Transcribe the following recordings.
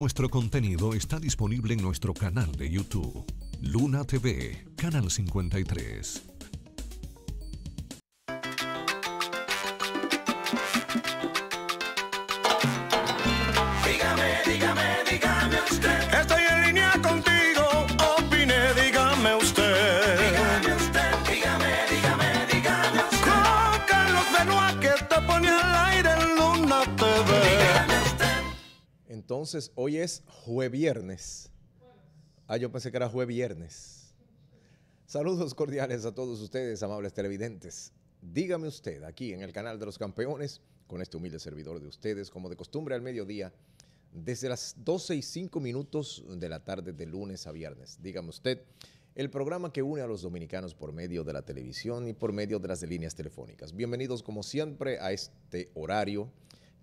Nuestro contenido está disponible en nuestro canal de YouTube, Luna TV, Canal 53. Dígame, dígame, dígame usted. Estoy en línea contigo Entonces, hoy es jueves viernes. Ah, yo pensé que era jueves viernes. Saludos cordiales a todos ustedes, amables televidentes. Dígame usted, aquí en el canal de los campeones, con este humilde servidor de ustedes, como de costumbre al mediodía, desde las 12 y 5 minutos de la tarde de lunes a viernes. Dígame usted, el programa que une a los dominicanos por medio de la televisión y por medio de las líneas telefónicas. Bienvenidos como siempre a este horario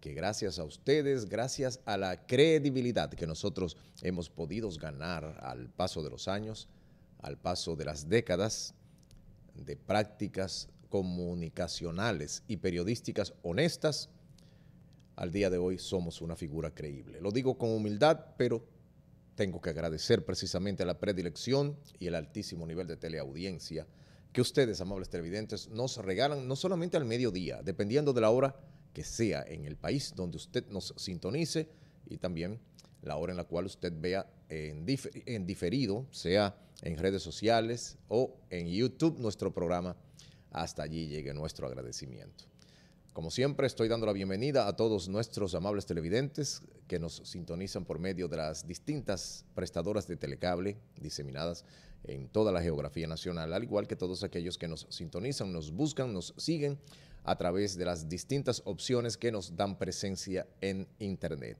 que gracias a ustedes, gracias a la credibilidad que nosotros hemos podido ganar al paso de los años, al paso de las décadas, de prácticas comunicacionales y periodísticas honestas, al día de hoy somos una figura creíble. Lo digo con humildad, pero tengo que agradecer precisamente la predilección y el altísimo nivel de teleaudiencia que ustedes, amables televidentes, nos regalan no solamente al mediodía, dependiendo de la hora que sea en el país donde usted nos sintonice y también la hora en la cual usted vea en, diferido, sea en redes sociales o en YouTube nuestro programa. Hasta allí llegue nuestro agradecimiento. Como siempre, estoy dando la bienvenida a todos nuestros amables televidentes que nos sintonizan por medio de las distintas prestadoras de telecable diseminadas en toda la geografía nacional, al igual que todos aquellos que nos sintonizan, nos buscan, nos siguen a través de las distintas opciones que nos dan presencia en Internet.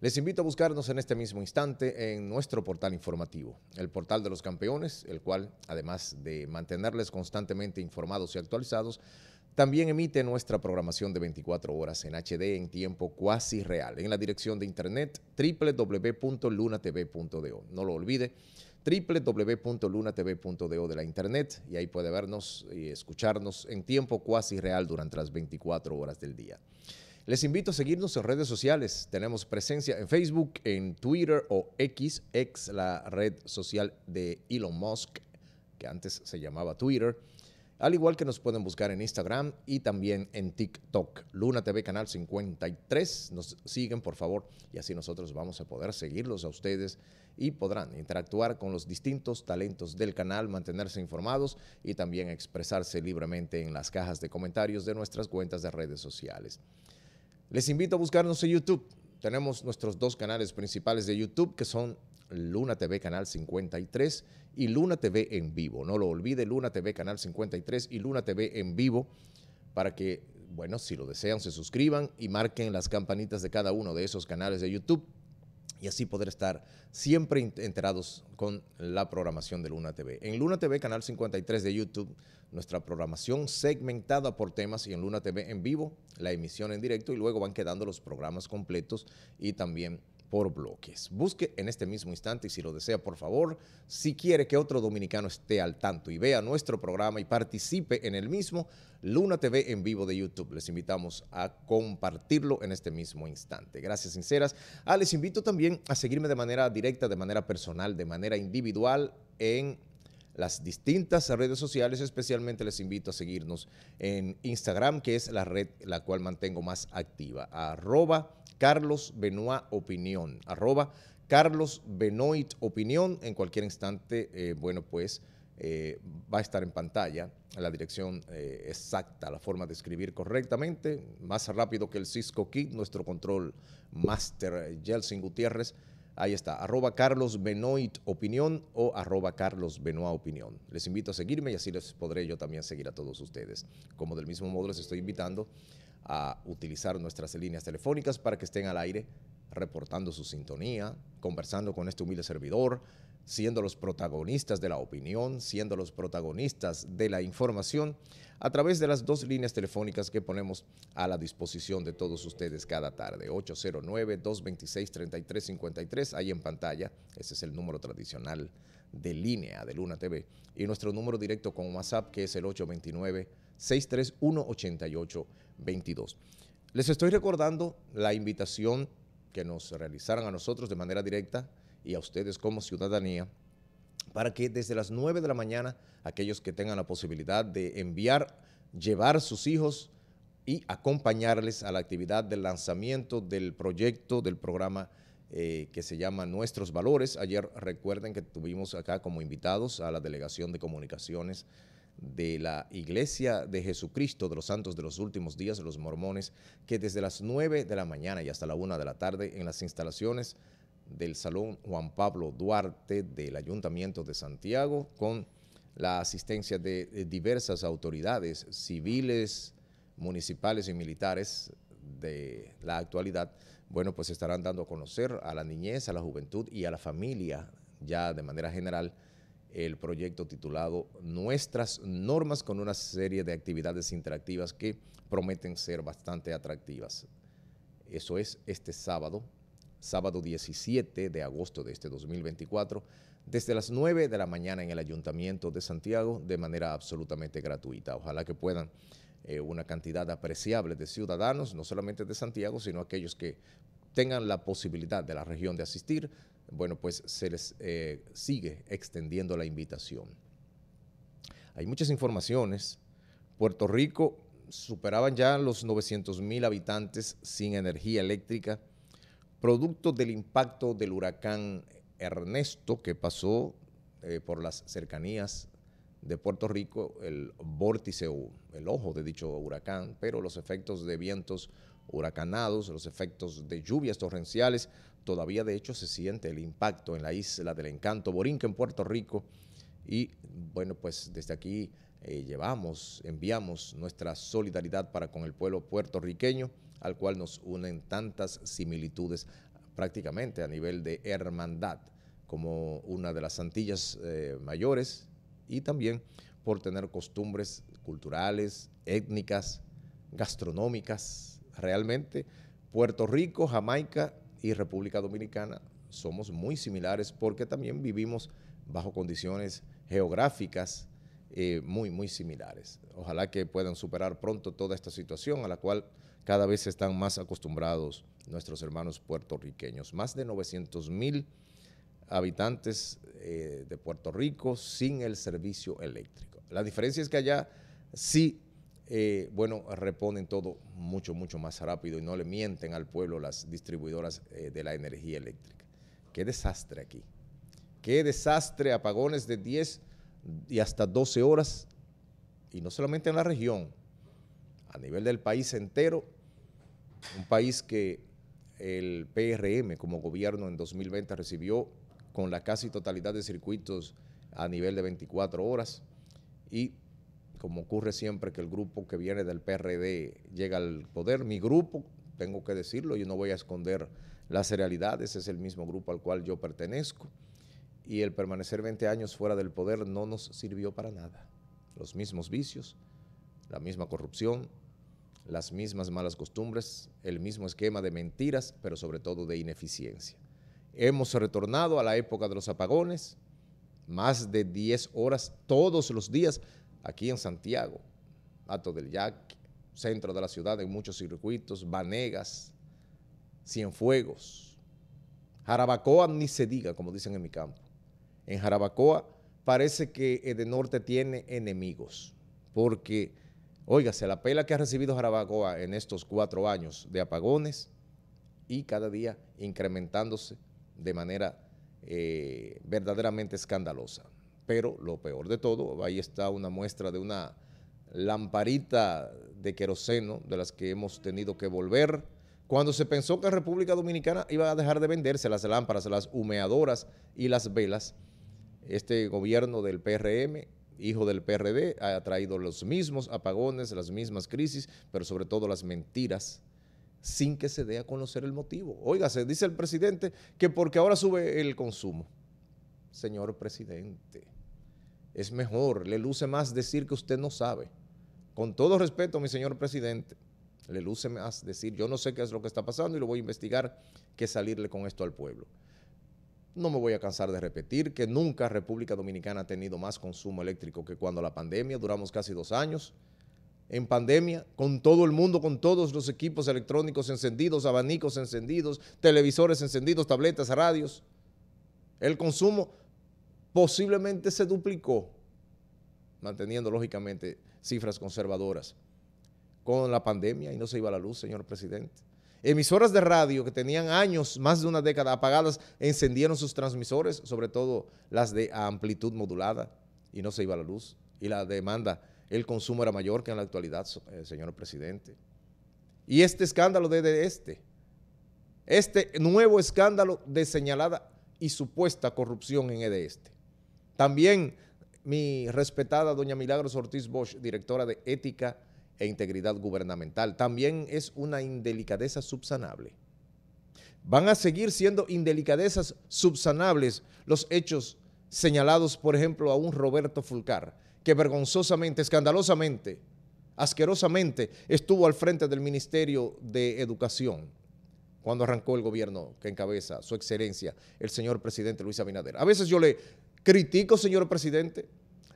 Les invito a buscarnos en este mismo instante en nuestro portal informativo, el portal de los campeones, el cual, además de mantenerles constantemente informados y actualizados, también emite nuestra programación de 24 horas en HD en tiempo cuasi real en la dirección de internet www.lunatv.do. No lo olvide, www.lunatv.do de la internet y ahí puede vernos y escucharnos en tiempo cuasi real durante las 24 horas del día. Les invito a seguirnos en redes sociales. Tenemos presencia en Facebook, en Twitter o X, ex la red social de Elon Musk, que antes se llamaba Twitter. Al igual que nos pueden buscar en Instagram y también en TikTok. Luna TV Canal 53. Nos siguen, por favor, y así nosotros vamos a poder seguirlos a ustedes y podrán interactuar con los distintos talentos del canal, mantenerse informados y también expresarse libremente en las cajas de comentarios de nuestras cuentas de redes sociales. Les invito a buscarnos en YouTube. Tenemos nuestros dos canales principales de YouTube que son Luna TV Canal 53 y Luna TV en vivo. No lo olvide, Luna TV Canal 53 y Luna TV en vivo para que, bueno, si lo desean, se suscriban y marquen las campanitas de cada uno de esos canales de YouTube y así poder estar siempre enterados con la programación de Luna TV. En Luna TV, canal 53 de YouTube, nuestra programación segmentada por temas y en Luna TV en vivo, la emisión en directo y luego van quedando los programas completos y también por bloques. Busque en este mismo instante y si lo desea, por favor, si quiere que otro dominicano esté al tanto y vea nuestro programa y participe en el mismo, Luna TV en vivo de YouTube. Les invitamos a compartirlo en este mismo instante. Gracias sinceras. Ah, les invito también a seguirme de manera directa, de manera personal, de manera individual en las distintas redes sociales. Especialmente les invito a seguirnos en Instagram, que es la red la cual mantengo más activa. Arroba Carlos Benoit Opinión. Arroba Carlos Benoit Opinión. En cualquier instante, eh, bueno, pues eh, va a estar en pantalla la dirección eh, exacta, la forma de escribir correctamente, más rápido que el Cisco Kid, nuestro control master Yeltsin Gutiérrez Ahí está, arroba Carlos Benoit Opinión o arroba Carlos Benoit Opinión. Les invito a seguirme y así les podré yo también seguir a todos ustedes. Como del mismo modo les estoy invitando a utilizar nuestras líneas telefónicas para que estén al aire reportando su sintonía, conversando con este humilde servidor, siendo los protagonistas de la opinión, siendo los protagonistas de la información, a través de las dos líneas telefónicas que ponemos a la disposición de todos ustedes cada tarde, 809-226-3353, ahí en pantalla, ese es el número tradicional de línea de Luna TV, y nuestro número directo con WhatsApp, que es el 829-631-8822. Les estoy recordando la invitación que nos realizaron a nosotros de manera directa, y a ustedes como ciudadanía para que desde las 9 de la mañana aquellos que tengan la posibilidad de enviar, llevar sus hijos y acompañarles a la actividad del lanzamiento del proyecto del programa eh, que se llama Nuestros Valores. Ayer recuerden que tuvimos acá como invitados a la Delegación de Comunicaciones de la Iglesia de Jesucristo de los Santos de los Últimos Días, los mormones, que desde las 9 de la mañana y hasta la 1 de la tarde en las instalaciones del Salón Juan Pablo Duarte del Ayuntamiento de Santiago con la asistencia de, diversas autoridades civiles, municipales y militares de la actualidad, bueno, pues estarán dando a conocer a la niñez, a la juventud y a la familia, ya de manera general, el proyecto titulado Nuestras normas con una serie de actividades interactivas que prometen ser bastante atractivas. Eso es este sábado, sábado 17 de agosto de este 2024, desde las 9 de la mañana en el Ayuntamiento de Santiago de manera absolutamente gratuita. Ojalá que puedan eh, una cantidad apreciable de ciudadanos, no solamente de Santiago, sino aquellos que tengan la posibilidad de la región de asistir, bueno, pues se les eh, sigue extendiendo la invitación. Hay muchas informaciones. Puerto Rico superaban ya los 900 mil habitantes sin energía eléctrica producto del impacto del huracán Ernesto que pasó eh, por las cercanías de Puerto Rico, el vórtice o el ojo de dicho huracán, pero los efectos de vientos huracanados, los efectos de lluvias torrenciales, todavía de hecho se siente el impacto en la isla del encanto Borinque en Puerto Rico. Y bueno, pues desde aquí eh, llevamos, enviamos nuestra solidaridad para con el pueblo puertorriqueño al cual nos unen tantas similitudes prácticamente a nivel de hermandad, como una de las Antillas eh, mayores y también por tener costumbres culturales, étnicas, gastronómicas. Realmente, Puerto Rico, Jamaica y República Dominicana somos muy similares porque también vivimos bajo condiciones geográficas eh, muy, muy similares. Ojalá que puedan superar pronto toda esta situación a la cual cada vez están más acostumbrados nuestros hermanos puertorriqueños. Más de 900 mil habitantes eh, de Puerto Rico sin el servicio eléctrico. La diferencia es que allá sí, eh, bueno, reponen todo mucho, mucho más rápido y no le mienten al pueblo las distribuidoras eh, de la energía eléctrica. Qué desastre aquí. Qué desastre, apagones de 10 y hasta 12 horas, y no solamente en la región, a nivel del país entero, un país que el PRM como gobierno en 2020 recibió con la casi totalidad de circuitos a nivel de 24 horas y como ocurre siempre que el grupo que viene del PRD llega al poder, mi grupo, tengo que decirlo, yo no voy a esconder las realidades, es el mismo grupo al cual yo pertenezco y el permanecer 20 años fuera del poder no nos sirvió para nada. Los mismos vicios, la misma corrupción, las mismas malas costumbres, el mismo esquema de mentiras, pero sobre todo de ineficiencia. Hemos retornado a la época de los apagones, más de 10 horas todos los días aquí en Santiago, Ato del Yaque, centro de la ciudad, en muchos circuitos, Banegas, Cienfuegos, Jarabacoa ni se diga, como dicen en mi campo. En Jarabacoa parece que el norte tiene enemigos, porque Óigase, la pela que ha recibido Jarabacoa en estos cuatro años de apagones y cada día incrementándose de manera eh, verdaderamente escandalosa. Pero lo peor de todo, ahí está una muestra de una lamparita de queroseno de las que hemos tenido que volver. Cuando se pensó que República Dominicana iba a dejar de venderse las lámparas, las humeadoras y las velas, este gobierno del PRM hijo del PRD, ha traído los mismos apagones, las mismas crisis, pero sobre todo las mentiras sin que se dé a conocer el motivo. Óigase, dice el presidente que porque ahora sube el consumo. Señor presidente, es mejor, le luce más decir que usted no sabe. Con todo respeto, mi señor presidente, le luce más decir, yo no sé qué es lo que está pasando y lo voy a investigar, que salirle con esto al pueblo no me voy a cansar de repetir que nunca República Dominicana ha tenido más consumo eléctrico que cuando la pandemia, duramos casi dos años en pandemia, con todo el mundo, con todos los equipos electrónicos encendidos, abanicos encendidos, televisores encendidos, tabletas, radios. El consumo posiblemente se duplicó, manteniendo lógicamente cifras conservadoras, con la pandemia y no se iba a la luz, señor presidente. Emisoras de radio que tenían años, más de una década apagadas, encendieron sus transmisores, sobre todo las de amplitud modulada, y no se iba la luz. Y la demanda, el consumo era mayor que en la actualidad, eh, señor presidente. Y este escándalo de este, este nuevo escándalo de señalada y supuesta corrupción en EDESTE. También mi respetada doña Milagros Ortiz Bosch, directora de Ética e integridad gubernamental. También es una indelicadeza subsanable. Van a seguir siendo indelicadezas subsanables los hechos señalados, por ejemplo, a un Roberto Fulcar, que vergonzosamente, escandalosamente, asquerosamente estuvo al frente del Ministerio de Educación cuando arrancó el gobierno que encabeza su excelencia, el señor presidente Luis Abinader. A veces yo le critico, señor presidente,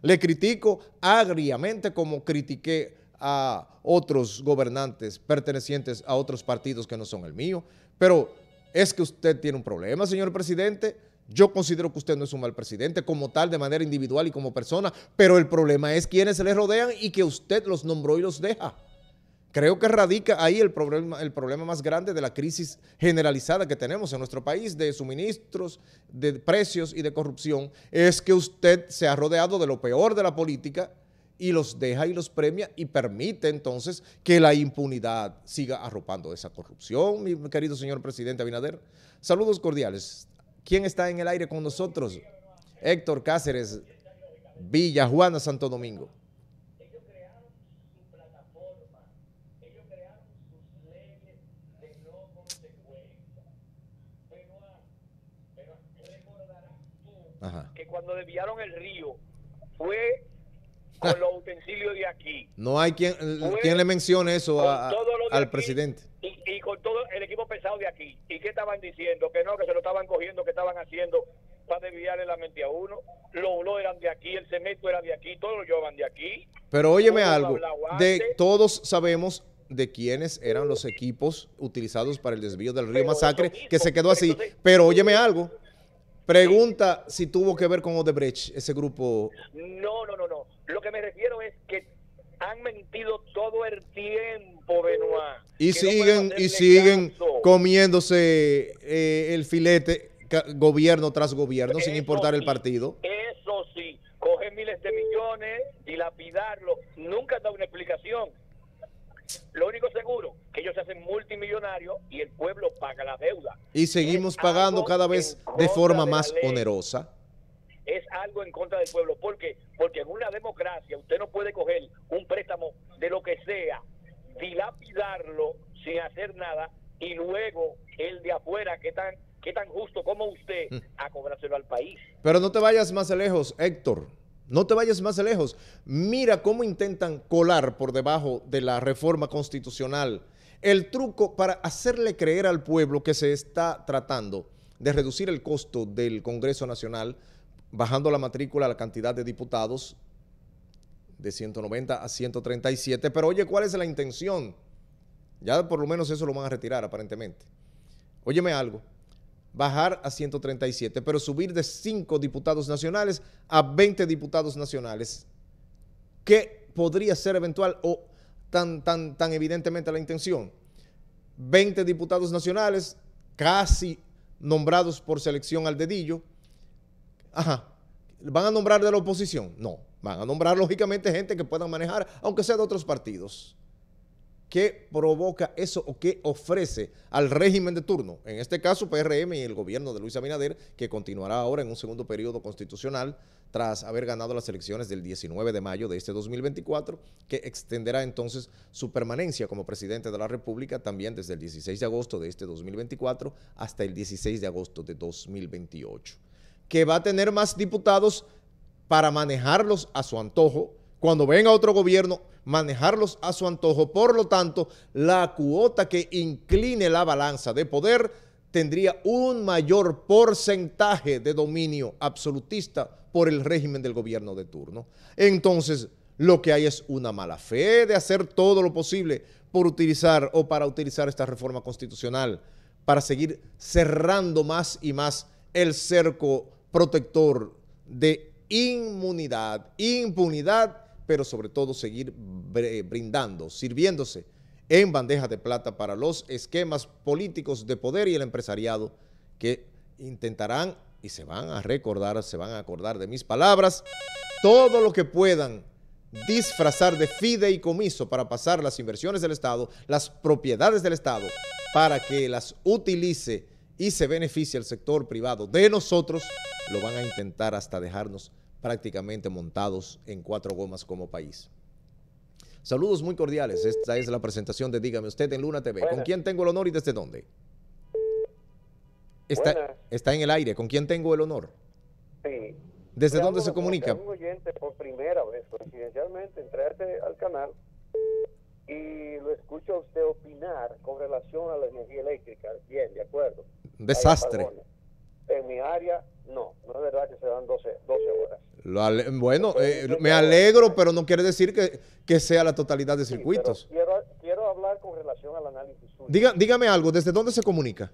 le critico agriamente como critiqué a otros gobernantes pertenecientes a otros partidos que no son el mío. Pero es que usted tiene un problema, señor presidente. Yo considero que usted no es un mal presidente como tal, de manera individual y como persona, pero el problema es quienes se le rodean y que usted los nombró y los deja. Creo que radica ahí el problema, el problema más grande de la crisis generalizada que tenemos en nuestro país de suministros, de precios y de corrupción, es que usted se ha rodeado de lo peor de la política y los deja y los premia y permite entonces que la impunidad siga arropando esa corrupción, mi querido señor presidente Abinader. Saludos cordiales. ¿Quién está en el aire con nosotros? Héctor Cáceres, Villa Juana, Santo Domingo. que cuando desviaron el río fue con los utensilios de aquí. No hay quien, le mencione eso al presidente. Y, con todo el equipo pesado de aquí. ¿Y qué estaban diciendo? Que no, que se lo estaban cogiendo, que estaban haciendo para desviarle la mente a uno. Los bolos eran de aquí, el cemento era de aquí, todos los llevaban de aquí. Pero óyeme algo, de todos sabemos de quiénes eran los equipos utilizados para el desvío del río Masacre, que se quedó así. pero óyeme algo, Pregunta si tuvo que ver con Odebrecht, ese grupo. No, no, no, que han mentido todo el tiempo, Benoit. Y siguen, y siguen comiéndose eh, el filete gobierno tras gobierno, sin importar el partido. Eso sí, cogen miles de millones y lapidarlo. Nunca da una explicación. Lo único seguro, que ellos se hacen multimillonarios y el pueblo paga la deuda. Y seguimos pagando cada vez de forma más onerosa es algo en contra del pueblo. ¿Por qué? Porque en una democracia usted no puede coger un préstamo de lo que sea, dilapidarlo sin hacer nada y luego el de afuera que tan que tan justo como usted mm. a cobrárselo al país. Pero no te vayas más lejos, Héctor. No te vayas más lejos. Mira cómo intentan colar por debajo de la reforma constitucional el truco para hacerle creer al pueblo que se está tratando de reducir el costo del Congreso Nacional bajando la matrícula la cantidad de diputados de 190 a 137, pero oye, ¿cuál es la intención? Ya por lo menos eso lo van a retirar aparentemente. Óyeme algo, bajar a 137, pero subir de 5 diputados nacionales a 20 diputados nacionales. ¿Qué podría ser eventual o tan, tan, tan evidentemente la intención? 20 diputados nacionales, casi nombrados por selección al dedillo, Ajá. ¿Van a nombrar de la oposición? No. Van a nombrar, lógicamente, gente que pueda manejar, aunque sea de otros partidos. ¿Qué provoca eso o qué ofrece al régimen de turno? En este caso, PRM y el gobierno de Luis Abinader, que continuará ahora en un segundo periodo constitucional tras haber ganado las elecciones del 19 de mayo de este 2024, que extenderá entonces su permanencia como presidente de la República también desde el 16 de agosto de este 2024 hasta el 16 de agosto de 2028 que va a tener más diputados para manejarlos a su antojo, cuando venga otro gobierno, manejarlos a su antojo. Por lo tanto, la cuota que incline la balanza de poder tendría un mayor porcentaje de dominio absolutista por el régimen del gobierno de turno. Entonces, lo que hay es una mala fe de hacer todo lo posible por utilizar o para utilizar esta reforma constitucional para seguir cerrando más y más el cerco protector de inmunidad, impunidad, pero sobre todo seguir brindando, sirviéndose en bandeja de plata para los esquemas políticos de poder y el empresariado que intentarán y se van a recordar, se van a acordar de mis palabras, todo lo que puedan disfrazar de fideicomiso para pasar las inversiones del Estado, las propiedades del Estado, para que las utilice y se beneficia el sector privado de nosotros, lo van a intentar hasta dejarnos prácticamente montados en cuatro gomas como país. Saludos muy cordiales. Esta es la presentación de Dígame Usted en Luna TV. ¿Con quién tengo el honor y desde dónde? Está, en el aire. ¿Con quién tengo el honor? Sí. ¿Desde dónde se comunica? Un oyente por primera vez, coincidencialmente, este, al canal y lo escucho a usted opinar con relación a la energía eléctrica. Bien, de acuerdo desastre. En mi área, no, no es verdad que se dan 12, 12 horas. Lo bueno, eh, me alegro, pero no quiere decir que, que sea la totalidad de circuitos. quiero, quiero, hablar con relación al análisis. Diga, dígame algo, ¿desde dónde se comunica?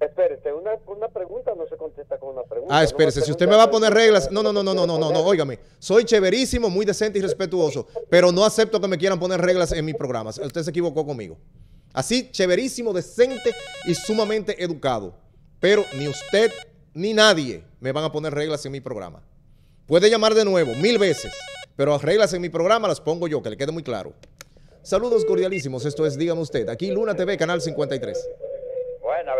Espérese, una, una, pregunta no se contesta con una pregunta. Ah, espérese, si usted me va a poner reglas, no, no, no, no, no, no, no, no, óigame, soy chéverísimo, muy decente y respetuoso, pero no acepto que me quieran poner reglas en mis programas. Usted se equivocó conmigo. Así, chéverísimo, decente y sumamente educado. Pero ni usted ni nadie me van a poner reglas en mi programa. Puede llamar de nuevo mil veces, pero reglas en mi programa las pongo yo, que le quede muy claro. Saludos cordialísimos, esto es Dígame Usted, aquí Luna TV, Canal 53. Buena,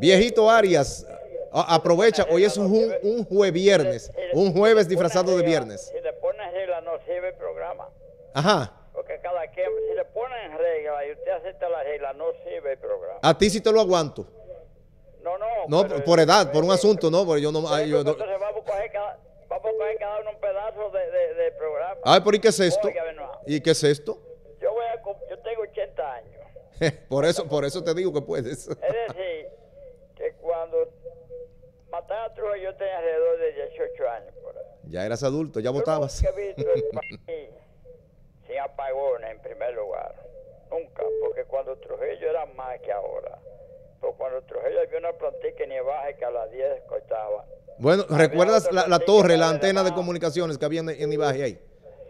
Viejito Arias, aprovecha, hoy es un, jueves viernes, un jueves disfrazado de viernes. Si le pones reglas no sirve el programa. Ajá si le ponen regla y usted acepta la regla, no sirve el programa. A ti sí te lo aguanto. No, no. No, por edad, por un asunto, no, porque yo no... entonces vamos a coger cada, uno un pedazo de, de, programa. Ay, pero ¿y qué es esto? ¿Y qué es esto? Yo, voy a, yo tengo 80 años. por, eso, por eso te digo que puedes. es decir, que cuando mataron a Trujillo yo tenía alrededor de 18 años. Ya eras adulto, ya votabas. apagones en primer lugar. Nunca, porque cuando Trujillo era más que ahora. Porque cuando Trujillo había una plantilla nevaje que a las 10 cortaba, Bueno, ¿recuerdas la, torre, la antena de comunicaciones que había en, en Ibaje ahí?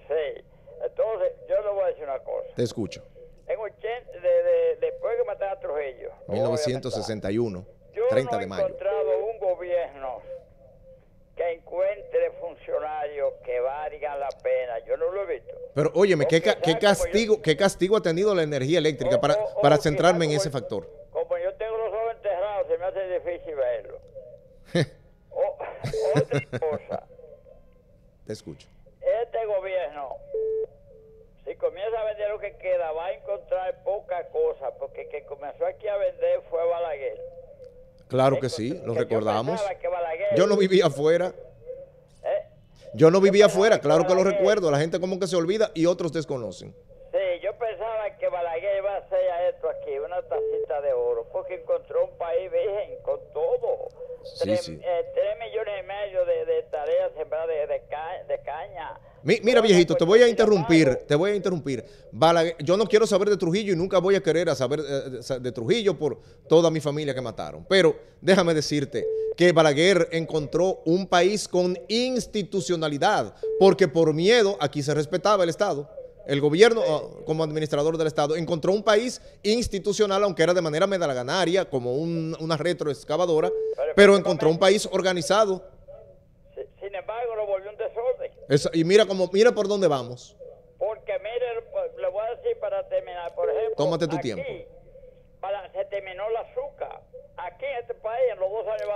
Sí. Entonces, yo le voy a decir una cosa. Te escucho. En de, de, después que a Trujillo. 1961, 30 de mayo. un gobierno encuentre funcionarios que valgan la pena. Yo no lo he visto. Pero óyeme, ¿qué, castigo, castigo ha tenido la energía eléctrica oh, para, oh, oh, para centrarme en ese factor? Como yo tengo los ojos enterrados, se me hace difícil verlo. otra cosa. Te escucho. Este gobierno, si comienza a vender lo que queda, va a encontrar poca cosa, porque que comenzó aquí a vender fue Balaguer. Claro que sí, lo recordamos. Yo, no vivía afuera. Yo no vivía afuera, claro que lo recuerdo, la gente como que se olvida y otros desconocen aquí una tacita de oro porque encontró un país virgen con todo. Eh, tres, millones y medio de, tareas de, caña. mira, viejito, te voy a interrumpir, te voy a interrumpir. Balaguer, yo no quiero saber de Trujillo y nunca voy a querer saber eh, de Trujillo por toda mi familia que mataron. Pero déjame decirte que Balaguer encontró un país con institucionalidad, porque por miedo aquí se respetaba el Estado. El gobierno, ah, como administrador del Estado, encontró un país institucional, aunque era de manera medalganaria, como una retroexcavadora, pero, encontró un país organizado. Sin embargo, lo volvió un desorden. y mira, como, mira por dónde vamos. Porque mire, pues, le voy a decir para terminar, por ejemplo. Tómate tu tiempo.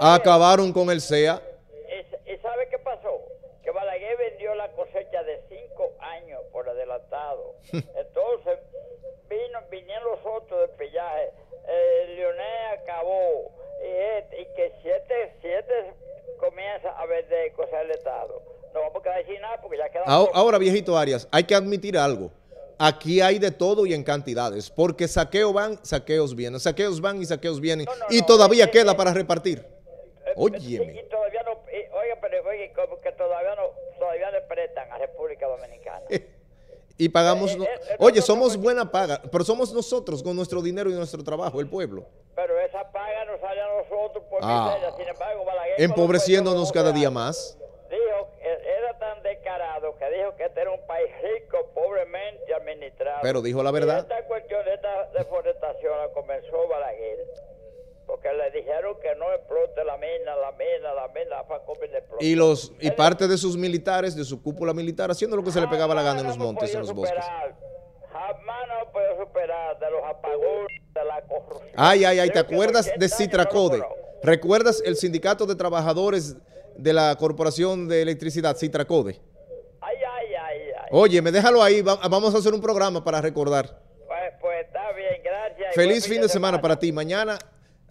Acabaron con el CEA. Entonces vino, vinieron los otros de pillaje. El eh, Leonel acabó y, este, y que siete, siete comienza a ver de cosas del Estado. No vamos a quedar sin nada porque ya queda. Ahora, viejito Arias, hay que admitir algo. Aquí hay de todo y en cantidades, porque saqueo van, saqueos vienen, saqueos van y saqueos vienen, y todavía queda para repartir. Oye todavía no, oiga, pero oiga, que todavía no, todavía le prestan a República Dominicana. Y pagamos... Eh, eh, eh, oye, somos buena paga, pero somos nosotros con nuestro dinero y nuestro trabajo, el pueblo. Pero esa paga nos sale a nosotros por ah, miseria, sin embargo, Balaguer, Empobreciéndonos cada día más. Dijo, era tan descarado que dijo que este era un país rico, pobremente administrado. Pero dijo la verdad. esta cuestión de esta deforestación la comenzó Balaguer porque le dijeron que no explote la mina, la mina, la mina, Y, los, y parte de sus militares, de su cúpula militar, haciendo lo que se le pegaba la gana en los montes, en los bosques. Ay, ay, ay, ¿te acuerdas de Citracode? ¿Recuerdas el sindicato de trabajadores de la Corporación de Electricidad, Citracode? Ay, ay, ay, Oye, me déjalo ahí, vamos a hacer un programa para recordar. pues, pues está bien, gracias. Feliz fin de semana para ti. Mañana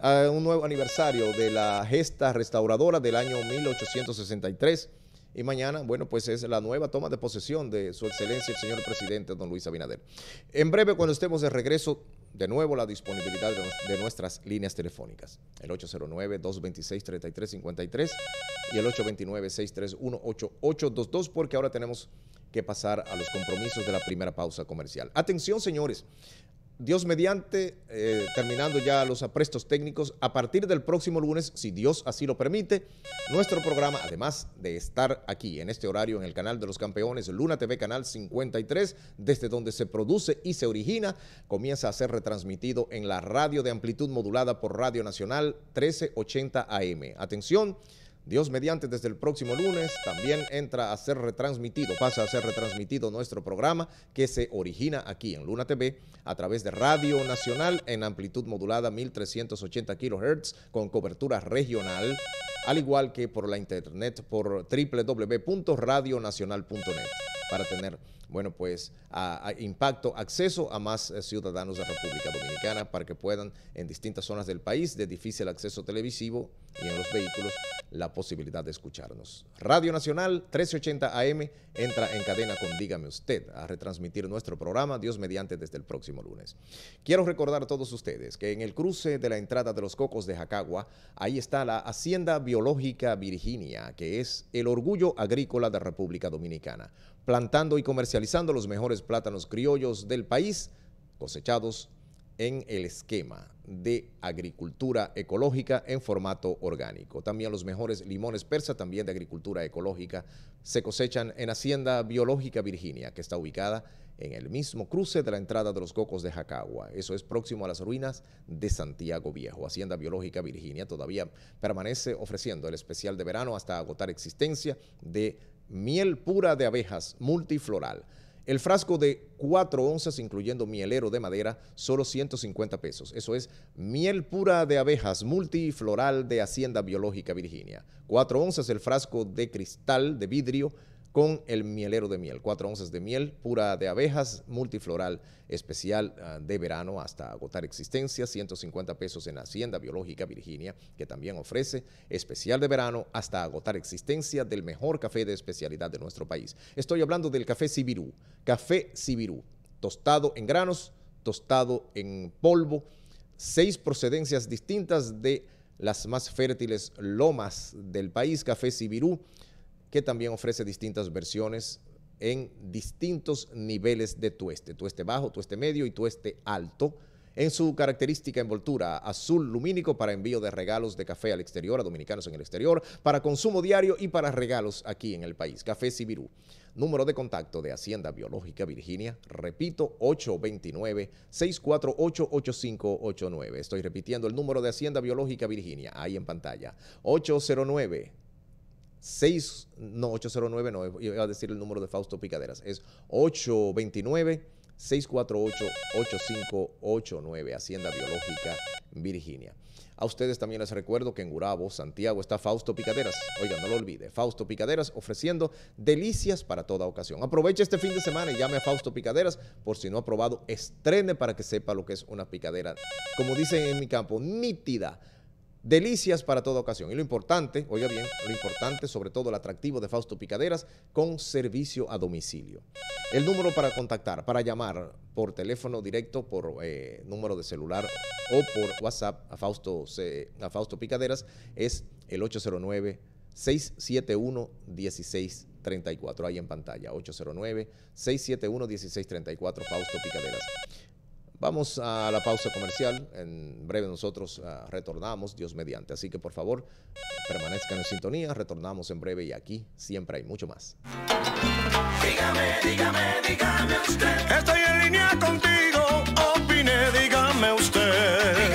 a un nuevo aniversario de la gesta restauradora del año 1863. Y mañana, bueno, pues es la nueva toma de posesión de su excelencia el señor presidente don Luis Abinader. En breve, cuando estemos de regreso, de nuevo la disponibilidad de, nuestras líneas telefónicas, el 809-226-3353 y el 829-631-8822, porque ahora tenemos que pasar a los compromisos de la primera pausa comercial. Atención, señores, Dios mediante, eh, terminando ya los aprestos técnicos, a partir del próximo lunes, si Dios así lo permite, nuestro programa, además de estar aquí en este horario en el canal de los campeones, Luna TV Canal 53, desde donde se produce y se origina, comienza a ser retransmitido en la radio de amplitud modulada por Radio Nacional 1380 AM. Atención, Dios mediante desde el próximo lunes también entra a ser retransmitido, pasa a ser retransmitido nuestro programa que se origina aquí en Luna TV a través de Radio Nacional en amplitud modulada 1380 kHz con cobertura regional, al igual que por la internet por www.radionacional.net para tener bueno, pues impacto, acceso a más eh, ciudadanos de República Dominicana para que puedan en distintas zonas del país de difícil acceso televisivo y en los vehículos la posibilidad de escucharnos. Radio Nacional 1380 AM entra en cadena con Dígame Usted a retransmitir nuestro programa Dios mediante desde el próximo lunes. Quiero recordar a todos ustedes que en el cruce de la entrada de los Cocos de Jacagua, ahí está la Hacienda Biológica Virginia, que es el orgullo agrícola de República Dominicana plantando y comercializando los mejores plátanos criollos del país, cosechados en el esquema de agricultura ecológica en formato orgánico. También los mejores limones persa, también de agricultura ecológica, se cosechan en Hacienda Biológica Virginia, que está ubicada en el mismo cruce de la entrada de los Cocos de Jacagua. Eso es próximo a las ruinas de Santiago Viejo. Hacienda Biológica Virginia todavía permanece ofreciendo el especial de verano hasta agotar existencia de miel pura de abejas, multifloral. El frasco de cuatro onzas, incluyendo mielero de madera, solo 150 pesos. Eso es miel pura de abejas multifloral de Hacienda Biológica Virginia. cuatro onzas el frasco de cristal de vidrio, con el mielero de miel. Cuatro onzas de miel pura de abejas, multifloral especial ah, de verano hasta agotar existencia, 150 pesos en Hacienda Biológica Virginia, que también ofrece especial de verano hasta agotar existencia del mejor café de especialidad de nuestro país. Estoy hablando del café Sibirú, café Sibirú, tostado en granos, tostado en polvo, seis procedencias distintas de las más fértiles lomas del país, café Sibirú que también ofrece distintas versiones en distintos niveles de tueste, tueste bajo, tueste medio y tueste alto, en su característica envoltura azul lumínico para envío de regalos de café al exterior, a dominicanos en el exterior, para consumo diario y para regalos aquí en el país. Café Sibirú. Número de contacto de Hacienda Biológica Virginia, repito, 829-648-8589. Estoy repitiendo el número de Hacienda Biológica Virginia, ahí en pantalla, 809 6, no, 809, no, iba a decir el número de Fausto Picaderas, es 829-648-8589, Hacienda Biológica, Virginia. A ustedes también les recuerdo que en Gurabo, Santiago, está Fausto Picaderas. Oigan, no lo olvide, Fausto Picaderas ofreciendo delicias para toda ocasión. Aproveche este fin de semana y llame a Fausto Picaderas por si no ha probado, estrene para que sepa lo que es una picadera, como dicen en mi campo, nítida Delicias para toda ocasión. Y lo importante, oiga bien, lo importante, sobre todo el atractivo de Fausto Picaderas, con servicio a domicilio. El número para contactar, para llamar por teléfono directo, por eh, número de celular o por WhatsApp a Fausto, a Fausto Picaderas es el 809-671-1634. Ahí en pantalla, 809-671-1634, Fausto Picaderas. Vamos a la pausa comercial. En breve nosotros ah, retornamos, Dios mediante. Así que por favor, permanezcan en sintonía. Retornamos en breve y aquí siempre hay mucho más. Dígame, dígame, dígame usted. Estoy en línea contigo. Opine, dígame usted.